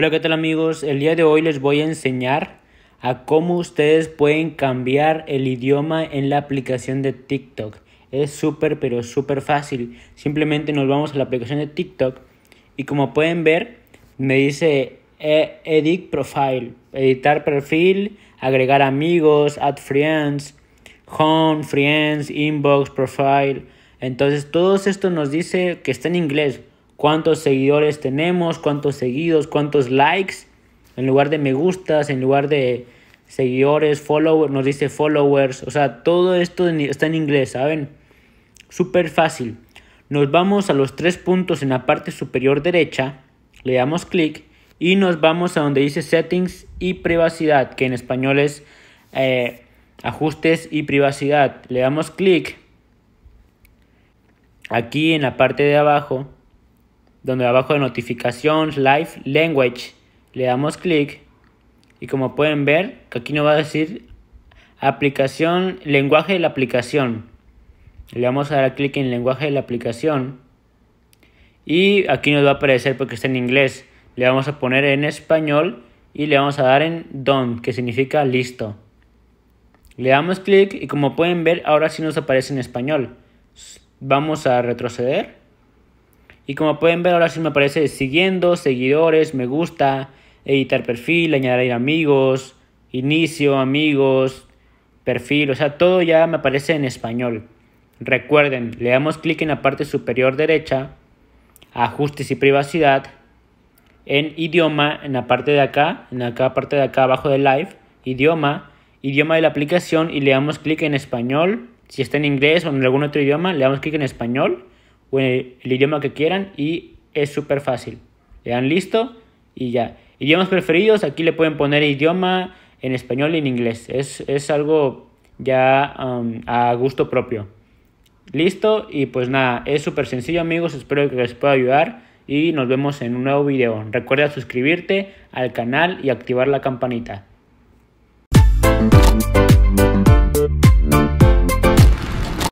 Hola, ¿qué tal amigos? El día de hoy les voy a enseñar a cómo ustedes pueden cambiar el idioma en la aplicación de TikTok. Es súper, pero súper fácil. Simplemente nos vamos a la aplicación de TikTok y como pueden ver, me dice e-, Edit Profile, editar perfil, agregar amigos, add friends, home, friends, inbox, profile. Entonces todo esto nos dice que está en inglés cuántos seguidores tenemos, cuántos seguidos, cuántos likes, en lugar de me gustas, en lugar de seguidores, followers, nos dice followers, o sea, todo esto está en inglés, ¿saben? Súper fácil. Nos vamos a los tres puntos en la parte superior derecha, le damos clic y nos vamos a donde dice settings y privacidad, que en español es eh, ajustes y privacidad. Le damos clic aquí en la parte de abajo donde abajo de notificaciones, live, language, le damos clic y como pueden ver, que aquí nos va a decir aplicación, lenguaje de la aplicación. Le vamos a dar clic en lenguaje de la aplicación y aquí nos va a aparecer porque está en inglés. Le vamos a poner en español y le vamos a dar en done, que significa listo. Le damos clic y como pueden ver, ahora sí nos aparece en español. Vamos a retroceder. Y como pueden ver ahora sí me aparece siguiendo, seguidores, me gusta, editar perfil, añadir amigos, inicio, amigos, perfil, o sea, todo ya me aparece en español. Recuerden, le damos clic en la parte superior derecha, ajustes y privacidad, en idioma, en la parte de acá, en la parte de acá abajo de live, idioma, idioma de la aplicación y le damos clic en español. Si está en inglés o en algún otro idioma, le damos clic en español o el idioma que quieran y es súper fácil. Le dan listo y ya. Idiomas preferidos, aquí le pueden poner idioma en español y en inglés. Es, algo ya a gusto propio. Listo y pues nada, es súper sencillo amigos, espero que les pueda ayudar y nos vemos en un nuevo video. Recuerda suscribirte al canal y activar la campanita.